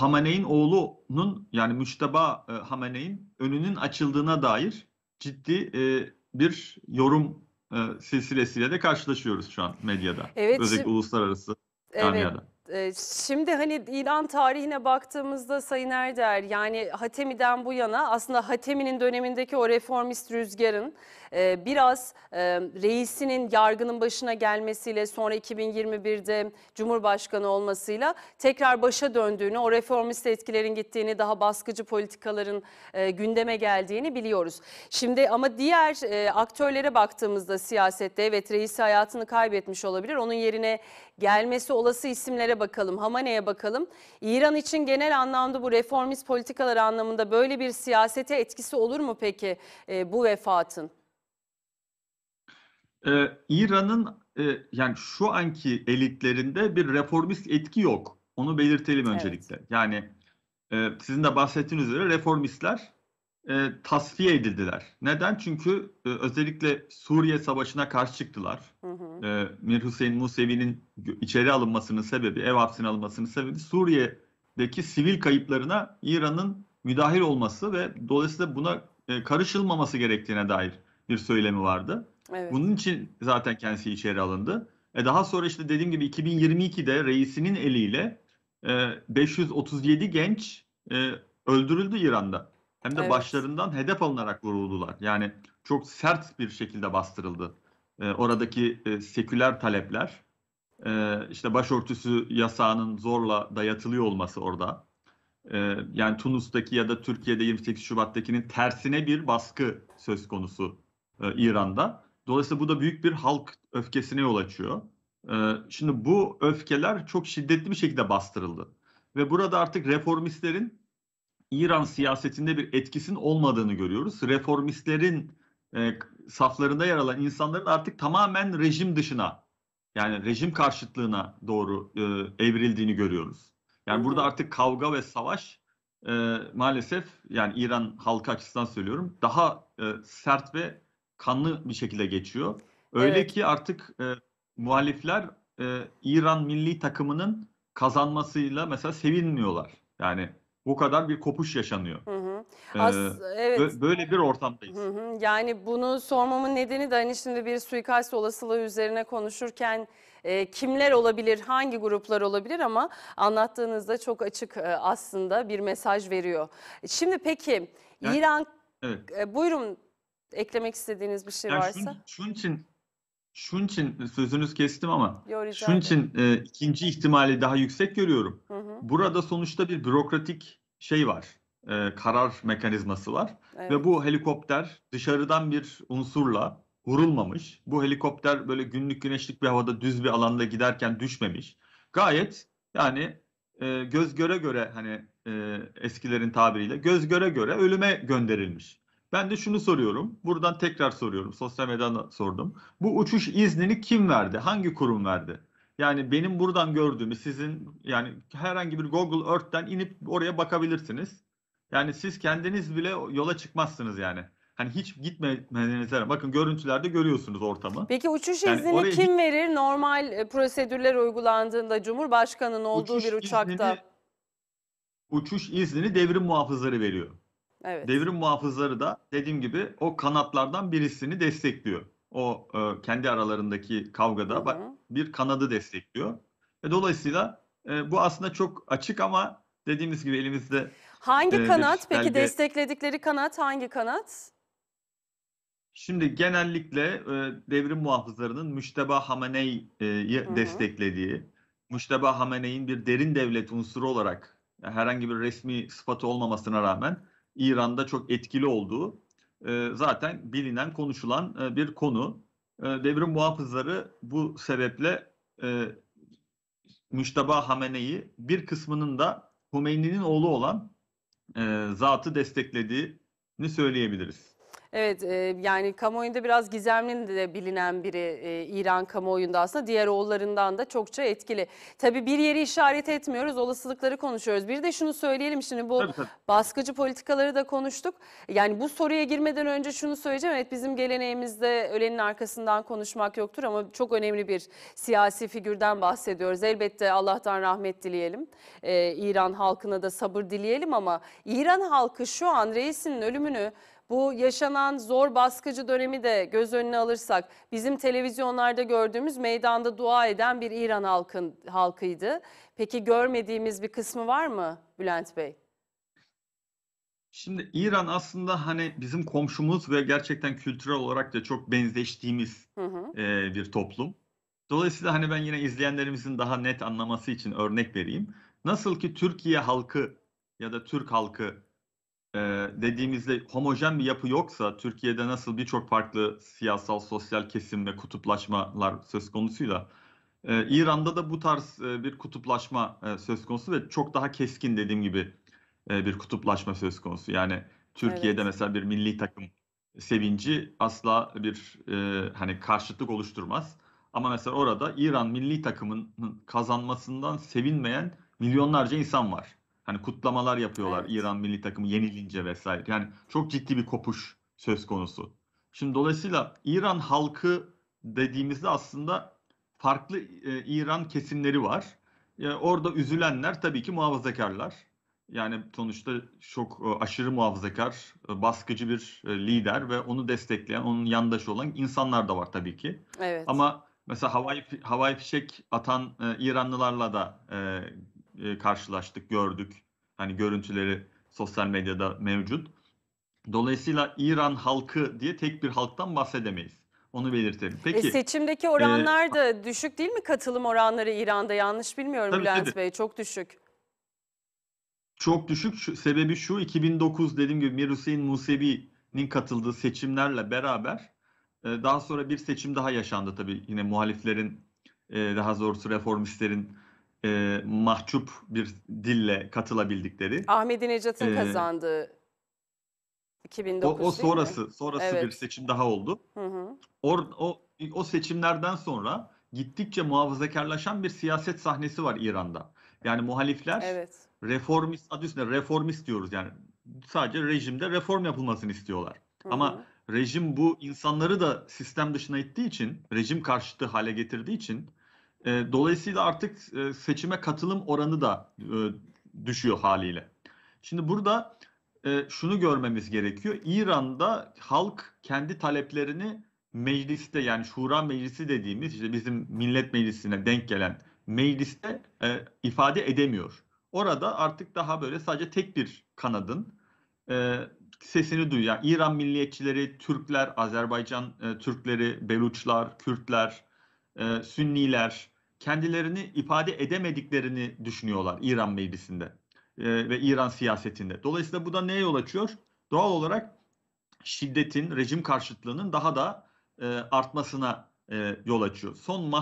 Hamene'in oğlunun yani Müçteba e, Hamene'in önünün açıldığına dair ciddi e, bir yorum e, silsilesiyle de karşılaşıyoruz şu an medyada. Evet, özellikle şimdi, uluslararası evet. Ee, şimdi hani ilan tarihine baktığımızda Sayın Erder yani Hatemi'den bu yana aslında Hatemi'nin dönemindeki o reformist rüzgarın e, biraz e, reisinin yargının başına gelmesiyle sonra 2021'de Cumhurbaşkanı olmasıyla tekrar başa döndüğünü o reformist etkilerin gittiğini daha baskıcı politikaların e, gündeme geldiğini biliyoruz. Şimdi ama diğer aktörlere baktığımızda siyasette evet reisi hayatını kaybetmiş olabilir onun yerine gelmesi olası isimlere bakalım. Hamane'ye bakalım. İran için genel anlamda bu reformist politikalar anlamında böyle bir siyasete etkisi olur mu peki e, bu vefatın? Ee, İran'ın e, yani şu anki elitlerinde bir reformist etki yok. Onu belirtelim evet. öncelikle. Yani e, sizin de bahsettiğiniz üzere reformistler e, tasfiye edildiler. Neden? Çünkü e, özellikle Suriye Savaşı'na karşı çıktılar. Hı hı. E, Mir Hüseyin Musevi'nin içeri alınmasının sebebi, ev hapsine alınmasının sebebi Suriye'deki sivil kayıplarına İran'ın müdahil olması ve dolayısıyla buna e, karışılmaması gerektiğine dair bir söylemi vardı. Evet. Bunun için zaten kendisi içeri alındı. E daha sonra işte dediğim gibi 2022'de reisinin eliyle e, 537 genç e, öldürüldü İran'da hem de evet. başlarından hedef alınarak vuruldular. Yani çok sert bir şekilde bastırıldı. E, oradaki e, seküler talepler, e, işte başörtüsü yasağının zorla dayatılıyor olması orada. E, yani Tunus'taki ya da Türkiye'de 28 Şubat'takinin tersine bir baskı söz konusu e, İran'da. Dolayısıyla bu da büyük bir halk öfkesine yol açıyor. şimdi bu öfkeler çok şiddetli bir şekilde bastırıldı. Ve burada artık reformistlerin İran siyasetinde bir etkisinin olmadığını görüyoruz. Reformistlerin e, saflarında yer alan insanların artık tamamen rejim dışına yani rejim karşıtlığına doğru e, evrildiğini görüyoruz. Yani burada artık kavga ve savaş e, maalesef yani İran halkı açısından söylüyorum daha e, sert ve kanlı bir şekilde geçiyor. Öyle evet. ki artık e, muhalifler e, İran milli takımının kazanmasıyla mesela sevinmiyorlar. Yani bu kadar bir kopuş yaşanıyor. Hı hı. Ee, As evet. Böyle bir ortamdayız. Hı hı. Yani bunu sormamın nedeni de hani şimdi bir suikast olasılığı üzerine konuşurken e, kimler olabilir, hangi gruplar olabilir ama anlattığınızda çok açık e, aslında bir mesaj veriyor. Şimdi peki yani, İran, evet. e, buyurun eklemek istediğiniz bir şey yani varsa. Şunun, şunun için Şunun için sözünüz kestim ama Yo, şunun için e, ikinci ihtimali daha yüksek görüyorum. Hı hı. Burada sonuçta bir bürokratik şey var. E, karar mekanizması var. Evet. Ve bu helikopter dışarıdan bir unsurla vurulmamış. Bu helikopter böyle günlük güneşlik bir havada düz bir alanda giderken düşmemiş. Gayet yani e, göz göre göre hani e, eskilerin tabiriyle göz göre göre ölüme gönderilmiş. Ben de şunu soruyorum. Buradan tekrar soruyorum. Sosyal medyadan sordum. Bu uçuş iznini kim verdi? Hangi kurum verdi? Yani benim buradan gördüğümü sizin yani herhangi bir Google Earth'ten inip oraya bakabilirsiniz. Yani siz kendiniz bile yola çıkmazsınız yani. Hani hiç gitmediğinizde bakın görüntülerde görüyorsunuz ortamı. Peki uçuş yani iznini kim verir? Normal e, prosedürler uygulandığında Cumhurbaşkanı'nın olduğu uçuş bir uçakta. Iznini, uçuş iznini devrim muhafızları veriyor. Evet. Devrim muhafızları da dediğim gibi o kanatlardan birisini destekliyor. O e, kendi aralarındaki kavgada Hı -hı. bir kanadı destekliyor. ve dolayısıyla e, bu aslında çok açık ama dediğimiz gibi elimizde... Hangi e, kanat? Peki destekledikleri kanat hangi kanat? Şimdi genellikle e, devrim muhafızlarının Müşteba Hamene'yi e, desteklediği, Müşteba Hamene'nin bir derin devlet unsuru olarak herhangi bir resmi sıfatı olmamasına rağmen İran'da çok etkili olduğu e, zaten bilinen, konuşulan e, bir konu. E, devrim muhafızları bu sebeple e, Müştaba Hamene'yi bir kısmının da Hümeyni'nin oğlu olan e, zatı desteklediğini söyleyebiliriz. Evet e, yani kamuoyunda biraz gizemli de bilinen biri e, İran kamuoyunda aslında diğer oğullarından da çokça etkili. Tabii bir yeri işaret etmiyoruz olasılıkları konuşuyoruz. Bir de şunu söyleyelim şimdi bu tabii, tabii. baskıcı politikaları da konuştuk. Yani bu soruya girmeden önce şunu söyleyeceğim. Evet bizim geleneğimizde ölenin arkasından konuşmak yoktur ama çok önemli bir siyasi figürden bahsediyoruz. Elbette Allah'tan rahmet dileyelim. E, İran halkına da sabır dileyelim ama İran halkı şu an reisinin ölümünü bu yaşanan zor baskıcı dönemi de göz önüne alırsak bizim televizyonlarda gördüğümüz meydanda dua eden bir İran halkın, halkıydı. Peki görmediğimiz bir kısmı var mı Bülent Bey? Şimdi İran aslında hani bizim komşumuz ve gerçekten kültürel olarak da çok benzeştiğimiz hı hı. E, bir toplum. Dolayısıyla hani ben yine izleyenlerimizin daha net anlaması için örnek vereyim. Nasıl ki Türkiye halkı ya da Türk halkı e, dediğimizde homojen bir yapı yoksa Türkiye'de nasıl birçok farklı siyasal, sosyal kesim ve kutuplaşmalar söz konusuyla e, İran'da da bu tarz e, bir kutuplaşma e, söz konusu ve çok daha keskin dediğim gibi bir kutuplaşma söz konusu. Yani Türkiye'de evet. mesela bir milli takım sevinci asla bir hani karşıtlık oluşturmaz. Ama mesela orada İran milli takımının kazanmasından sevinmeyen milyonlarca insan var. Hani kutlamalar yapıyorlar evet. İran milli takımı yenilince vesaire. Yani çok ciddi bir kopuş söz konusu. Şimdi dolayısıyla İran halkı dediğimizde aslında farklı e, İran kesimleri var. E, orada üzülenler tabii ki muhafazakarlar. Yani sonuçta çok e, aşırı muhafazakar, e, baskıcı bir e, lider ve onu destekleyen, onun yandaşı olan insanlar da var tabii ki. Evet. Ama mesela havai havai fişek atan e, İranlılarla da e, e, karşılaştık, gördük. Hani görüntüleri sosyal medyada mevcut. Dolayısıyla İran halkı diye tek bir halktan bahsedemeyiz. Onu belirtelim. E, Peki e, seçimdeki oranlar e, da düşük değil mi katılım oranları İran'da? Yanlış bilmiyorum tabii, Bülent tabii. Bey. Çok düşük. Çok düşük. Şu, sebebi şu 2009 dediğim gibi Mir Hüseyin Musevi'nin katıldığı seçimlerle beraber e, daha sonra bir seçim daha yaşandı tabii. Yine muhaliflerin e, daha doğrusu reformistlerin e, mahcup bir dille katılabildikleri. Ahmedi Necat'ın ee, kazandığı 2009 o, o sonrası, sonrası evet. bir seçim daha oldu. Hı hı. Or, o, o seçimlerden sonra gittikçe muhafazakarlaşan bir siyaset sahnesi var İran'da. Yani muhalifler evet. reformist adı üstünde reformist diyoruz yani sadece rejimde reform yapılmasını istiyorlar. Hı hı. Ama rejim bu insanları da sistem dışına ittiği için, rejim karşıtı hale getirdiği için e, dolayısıyla artık e, seçime katılım oranı da e, düşüyor haliyle. Şimdi burada şunu görmemiz gerekiyor. İran'da halk kendi taleplerini mecliste yani şura meclisi dediğimiz işte bizim millet meclisine denk gelen mecliste ifade edemiyor. Orada artık daha böyle sadece tek bir kanadın e, sesini duyuyor. İran milliyetçileri, Türkler, Azerbaycan e, Türkleri, Beluçlar, Kürtler, e, Sünniler kendilerini ifade edemediklerini düşünüyorlar İran meclisinde e, ve İran siyasetinde. Dolayısıyla bu da neye yol açıyor? Doğal olarak şiddetin, rejim karşıtlığının daha da e, artmasına e, yol açıyor. Son